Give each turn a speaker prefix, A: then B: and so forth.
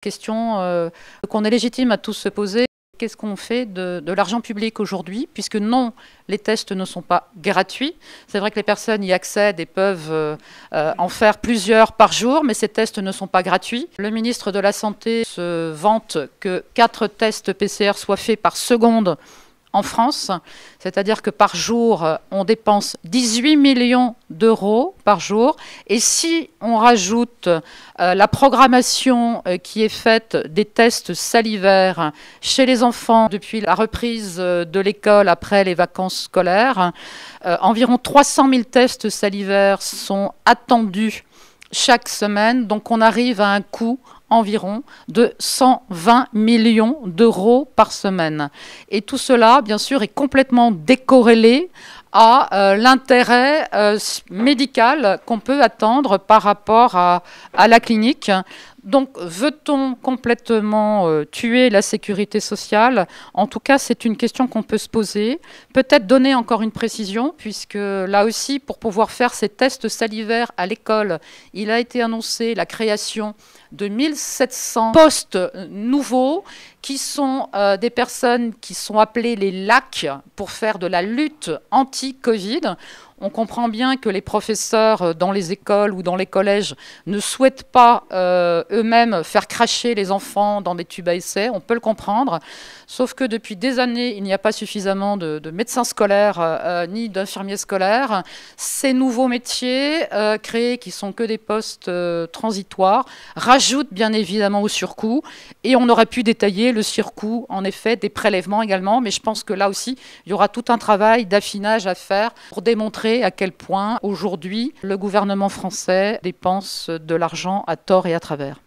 A: question euh, qu'on est légitime à tous se poser. Qu'est-ce qu'on fait de, l'argent public aujourd'hui Puisque non, les tests ne sont pas gratuits. C'est vrai que les personnes y accèdent et peuvent euh, euh, en faire plusieurs par jour, mais ces tests ne sont pas gratuits. Le ministre de la Santé se vante que quatre tests PCR soient faits par seconde en France, c'est-à-dire que par jour, euh, on dépense 18 millions d'euros par jour. Et si on rajoute euh, la programmation euh, qui est faite des tests salivaires chez les enfants depuis la reprise de l'école après les vacances scolaires, environ 300 000 tests salivaires sont attendus chaque semaine. Donc on arrive à un coût environ de 120 millions d'euros par semaine. Et tout cela, bien sûr, est complètement décorrélé à euh, l'intérêt euh, médical qu'on peut attendre par rapport à, la clinique. Donc veut-on complètement euh, tuer la sécurité sociale En tout cas, c'est une question qu'on peut se poser. Peut-être donner encore une précision, puisque là aussi, pour pouvoir faire ces tests salivaires à l'école, il a été annoncé la création de 1700 postes nouveaux qui sont euh, des personnes qui sont appelées les LAC pour faire de la lutte anti-Covid. On comprend bien que les professeurs euh, dans les écoles ou dans les collèges ne souhaitent pas euh, eux-mêmes faire cracher les enfants dans des tubes à essai, on peut le comprendre, sauf que depuis des années, il n'y a pas suffisamment de, médecins scolaires euh, ni d'infirmiers scolaires. Ces nouveaux métiers créés qui sont que des postes transitoires rajoutent bien évidemment au surcoût et on aurait pu détailler le surcoût en effet des prélèvements également, mais je pense que là aussi, il y aura tout un travail d'affinage à faire pour démontrer à quel point aujourd'hui le gouvernement français dépense de l'argent à tort et à travers.